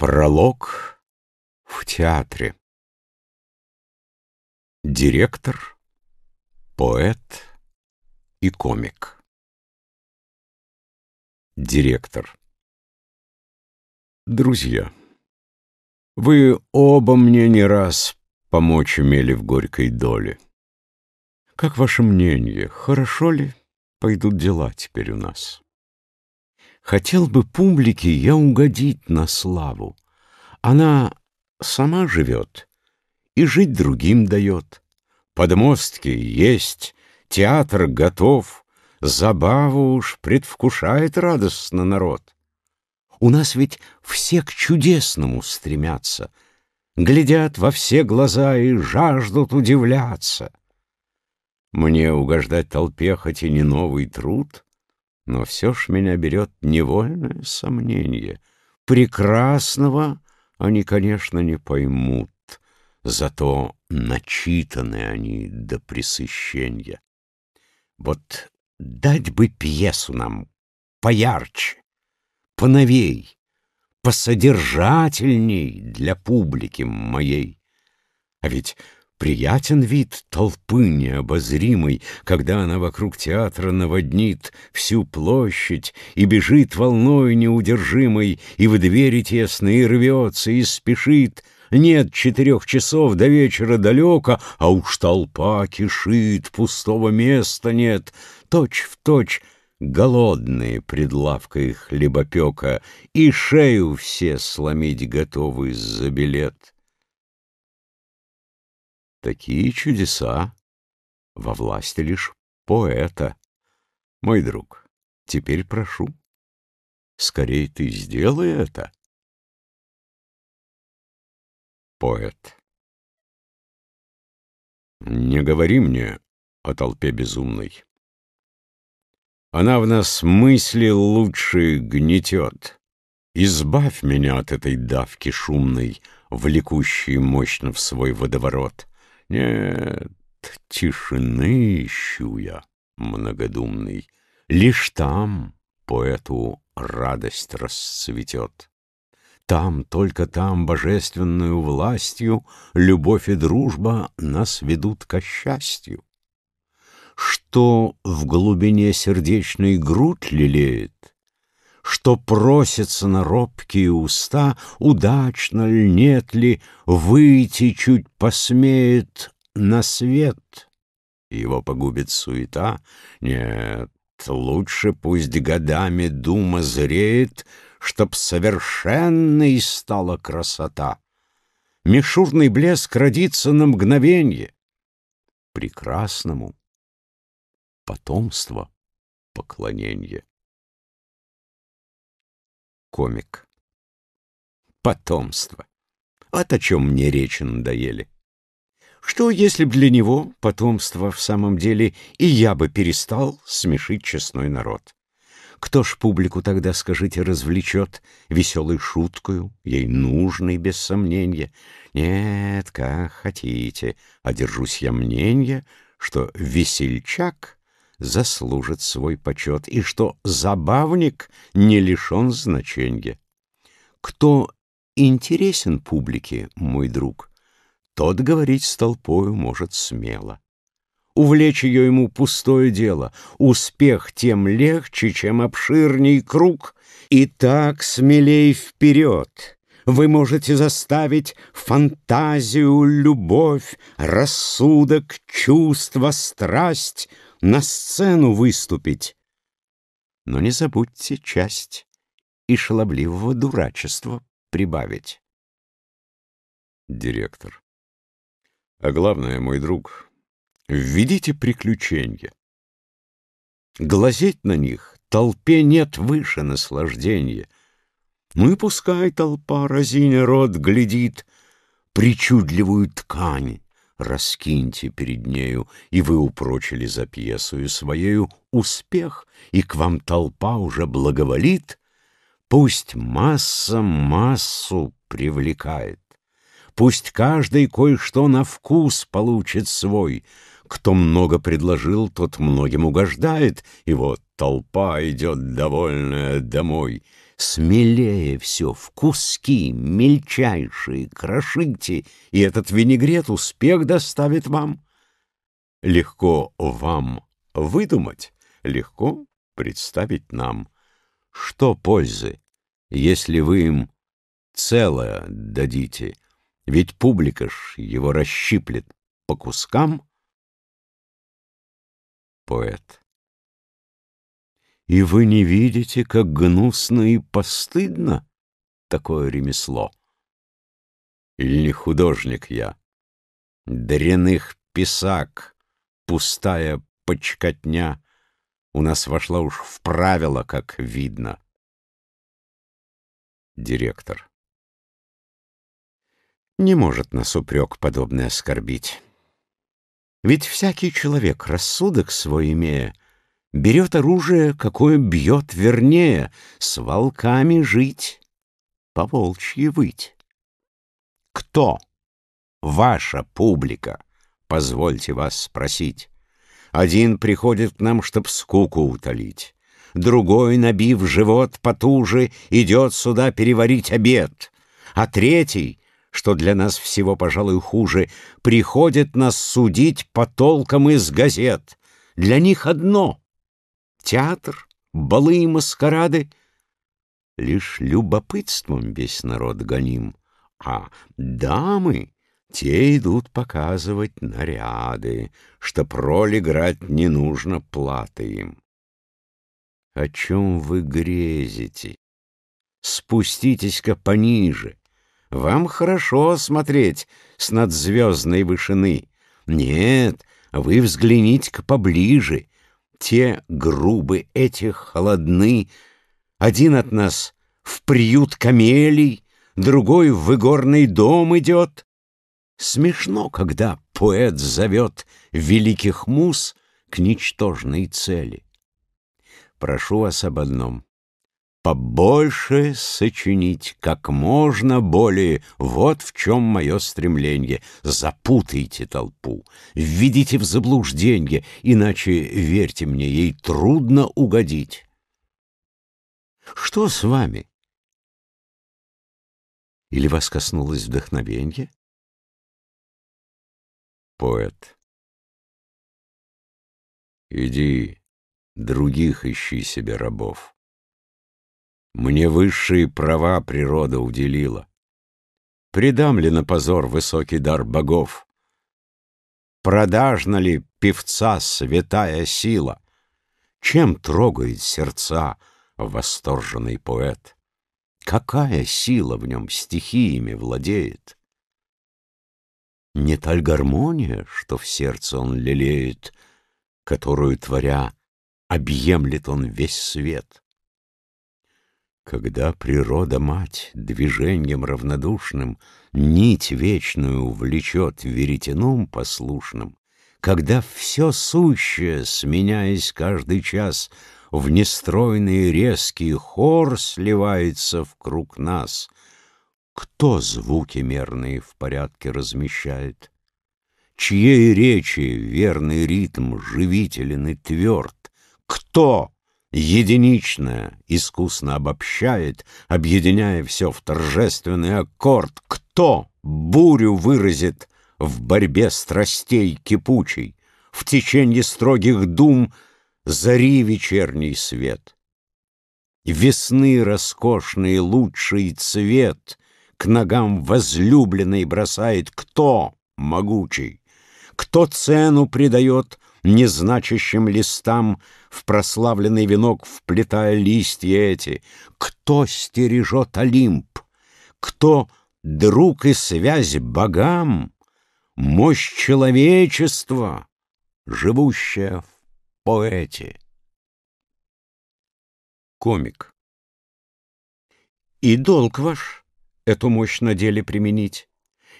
Пролог в театре. Директор, поэт и комик. Директор. Друзья, вы оба мне не раз помочь имели в горькой доле. Как ваше мнение, хорошо ли пойдут дела теперь у нас? Хотел бы публике я угодить на славу. Она сама живет и жить другим дает. Подмостки есть, театр готов, забаву уж предвкушает радостно народ. У нас ведь все к чудесному стремятся, глядят во все глаза и жаждут удивляться. Мне угождать толпе хоть и не новый труд — но все ж меня берет невольное сомнение. Прекрасного они, конечно, не поймут, зато начитаны они до пресыщения. Вот дать бы пьесу нам поярче, поновей, посодержательней для публики моей. А ведь Приятен вид толпы необозримой, Когда она вокруг театра наводнит Всю площадь и бежит волной неудержимой, И в двери тесные и рвется, и спешит. Нет четырех часов до вечера далеко, А уж толпа кишит, пустого места нет. Точь в точь голодные пред лавкой хлебопека, И шею все сломить готовы за билет. Такие чудеса во власти лишь поэта. Мой друг, теперь прошу, скорее ты сделай это. Поэт. Не говори мне о толпе безумной. Она в нас мысли лучше гнетет. Избавь меня от этой давки шумной, влекущей мощно в свой водоворот. Нет, тишины ищу я, многодумный. Лишь там поэту радость расцветет. Там, только там, божественную властью Любовь и дружба нас ведут ко счастью. Что в глубине сердечной грудь лелеет, что просится на робкие уста, Удачно ли нет ли, Выйти чуть посмеет на свет. Его погубит суета? Нет, лучше пусть годами дума зреет, Чтоб совершенной стала красота. Мишурный блеск родится на мгновенье. Прекрасному потомство поклоненье комик. Потомство. Вот о чем мне речи надоели. Что, если б для него потомство в самом деле и я бы перестал смешить честной народ? Кто ж публику тогда, скажите, развлечет веселой шуткою, ей нужной, без сомнения? Нет, как хотите, одержусь я мнение, что весельчак — заслужит свой почет, и что забавник не лишен значения. Кто интересен публике, мой друг, тот говорить с толпою может смело. Увлечь ее ему пустое дело, успех тем легче, чем обширней круг, и так смелей вперед. Вы можете заставить фантазию, любовь, рассудок, чувство, страсть — на сцену выступить. Но не забудьте часть и шалобливого дурачества прибавить. Директор. А главное, мой друг, введите приключения. Глазеть на них толпе нет выше наслаждения. Ну и пускай толпа, разиня рот, глядит причудливую ткань раскиньте перед нею, и вы упрочили за пьесою своею успех, и к вам толпа уже благоволит, пусть масса массу привлекает. Пусть каждый кое-что на вкус получит свой. Кто много предложил, тот многим угождает, и вот толпа идет довольная домой смелее все, в куски, мельчайшие, крошите, и этот винегрет успех доставит вам. Легко вам выдумать, легко представить нам. Что пользы, если вы им целое дадите? Ведь публика ж его расщиплет по кускам. Поэт. И вы не видите, как гнусно и постыдно такое ремесло? Или не художник я? Дряных писак, пустая почкотня у нас вошла уж в правило, как видно. Директор. Не может нас упрек подобное оскорбить. Ведь всякий человек, рассудок свой имея, берет оружие, какое бьет вернее, с волками жить, по волчьи выть. Кто? Ваша публика, позвольте вас спросить. Один приходит к нам, чтоб скуку утолить. Другой, набив живот потуже, идет сюда переварить обед. А третий, что для нас всего, пожалуй, хуже, приходит нас судить по толкам из газет. Для них одно театр, балы и маскарады. Лишь любопытством весь народ гоним, а дамы те идут показывать наряды, чтоб роль играть не нужно платы им. О чем вы грезите? Спуститесь-ка пониже. Вам хорошо смотреть с надзвездной вышины. Нет, вы взгляните-ка поближе те грубы, эти холодны. Один от нас в приют камелий, другой в игорный дом идет. Смешно, когда поэт зовет великих мус к ничтожной цели. Прошу вас об одном побольше сочинить, как можно более. Вот в чем мое стремление. Запутайте толпу, введите в заблуждение, иначе, верьте мне, ей трудно угодить. Что с вами? Или вас коснулось вдохновенье? Поэт. Иди, других ищи себе рабов. Мне высшие права природа уделила. Предам ли на позор высокий дар богов. Продажна ли певца святая сила? Чем трогает сердца восторженный поэт? Какая сила в нем стихиями владеет? Не таль гармония, что в сердце он лелеет, Которую, творя, объемлет он весь свет? Когда природа-мать движением равнодушным Нить вечную влечет веретеном послушным, Когда все сущее, сменяясь каждый час, В нестройный резкий хор сливается в круг нас, Кто звуки мерные в порядке размещает? Чьей речи верный ритм живителен и тверд? Кто единичное искусно обобщает, объединяя все в торжественный аккорд. Кто бурю выразит в борьбе страстей кипучей, в течение строгих дум зари вечерний свет? Весны роскошный лучший цвет к ногам возлюбленной бросает кто могучий, кто цену придает незначащим листам В прославленный венок вплетая листья эти? Кто стережет Олимп? Кто друг и связь богам? Мощь человечества, живущая в поэте. Комик. И долг ваш эту мощь на деле применить.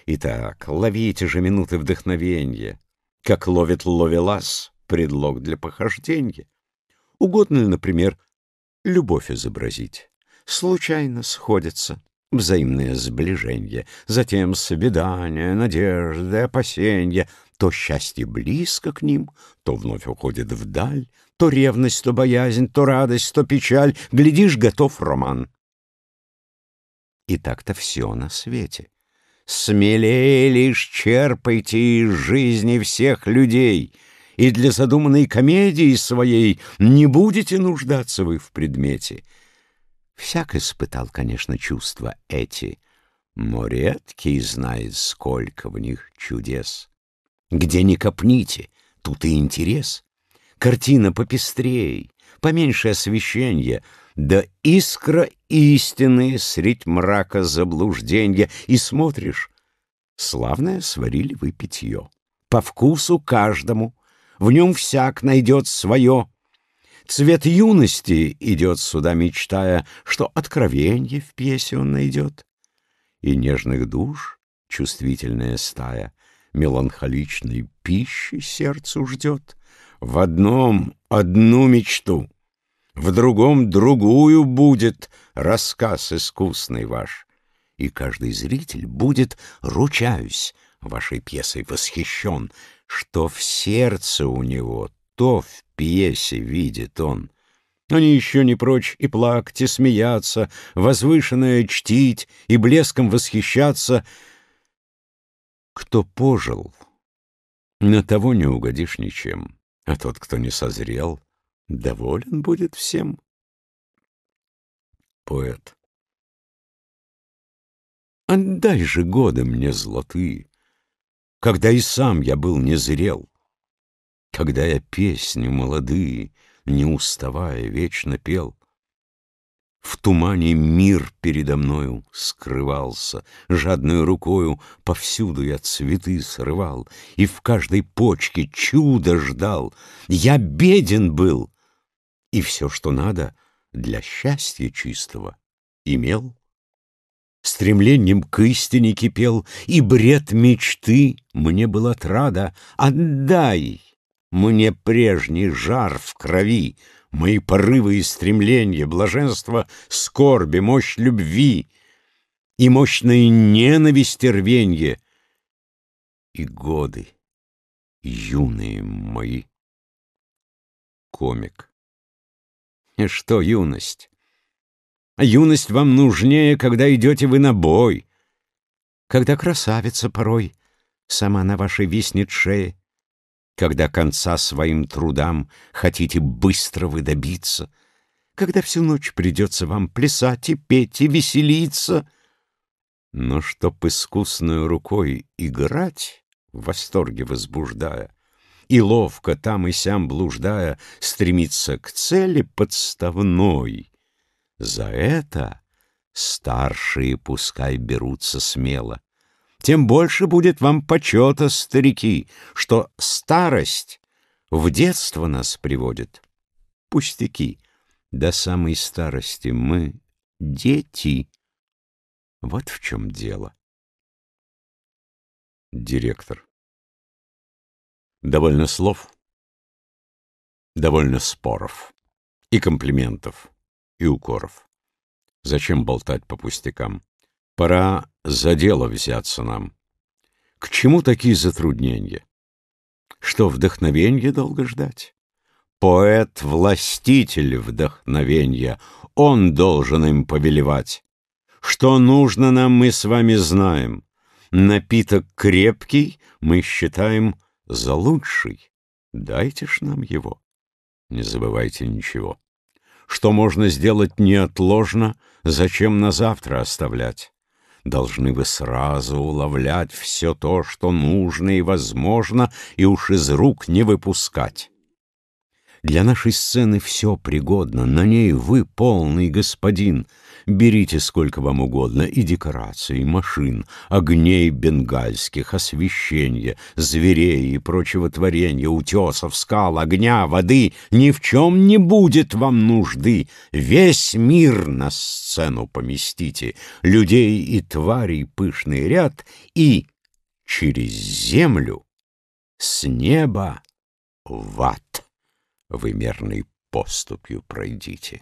Итак, ловите же минуты вдохновения, как ловит ловелас, предлог для похождения. Угодно ли, например, любовь изобразить? Случайно сходится взаимное сближение, затем свидание, надежды, опасения. То счастье близко к ним, то вновь уходит вдаль, то ревность, то боязнь, то радость, то печаль. Глядишь, готов роман. И так-то все на свете. Смелее лишь черпайте из жизни всех людей, и для задуманной комедии своей не будете нуждаться вы в предмете. Всяк испытал, конечно, чувства эти, но редкий знает, сколько в них чудес. Где не копните, тут и интерес. Картина попестрей, поменьше освещения, да искра истины средь мрака заблужденья, и смотришь, славное сварили вы питье, по вкусу каждому, в нем всяк найдет свое. Цвет юности идет сюда, мечтая, что откровенье в пьесе он найдет. И нежных душ чувствительная стая меланхоличной пищи сердцу ждет. В одном одну мечту, в другом другую будет рассказ искусный ваш, и каждый зритель будет, ручаюсь, вашей пьесой восхищен, что в сердце у него то в пьесе видит он. Они еще не прочь и плакать, и смеяться, возвышенное чтить и блеском восхищаться. Кто пожил, на того не угодишь ничем. А тот, кто не созрел, доволен будет всем. Поэт. Отдай же годы мне золотые, Когда и сам я был незрел, Когда я песни молодые, Не уставая, вечно пел. В тумане мир передо мною скрывался, Жадную рукою повсюду я цветы срывал, И в каждой почке чудо ждал. Я беден был, и все, что надо, Для счастья чистого имел. Стремлением к истине кипел, И бред мечты мне был отрада. Отдай мне прежний жар в крови, мои порывы и стремления, блаженство скорби, мощь любви и мощные ненависть и рвенье, и годы юные мои. Комик. И э, что юность? А юность вам нужнее, когда идете вы на бой, когда красавица порой сама на вашей виснет шее, когда конца своим трудам хотите быстро вы добиться, когда всю ночь придется вам плясать и петь и веселиться. Но чтоб искусную рукой играть, в восторге возбуждая, и ловко там и сям блуждая, стремиться к цели подставной, за это старшие пускай берутся смело, тем больше будет вам почета, старики, что старость в детство нас приводит. Пустяки. До самой старости мы дети. Вот в чем дело. Директор. Довольно слов, довольно споров и комплиментов, и укоров. Зачем болтать по пустякам? Пора за дело взяться нам. К чему такие затруднения? Что вдохновенье долго ждать? Поэт-властитель вдохновенья, он должен им повелевать. Что нужно нам, мы с вами знаем. Напиток крепкий мы считаем за лучший. Дайте ж нам его. Не забывайте ничего. Что можно сделать неотложно, зачем на завтра оставлять? Должны вы сразу уловлять все то, что нужно и возможно, и уж из рук не выпускать. Для нашей сцены все пригодно, на ней вы полный господин. Берите сколько вам угодно и декораций, и машин, огней бенгальских, освещения, зверей и прочего творения, утесов, скал, огня, воды. Ни в чем не будет вам нужды. Весь мир на сцену поместите, людей и тварей пышный ряд, и через землю с неба в ад вы поступью пройдите.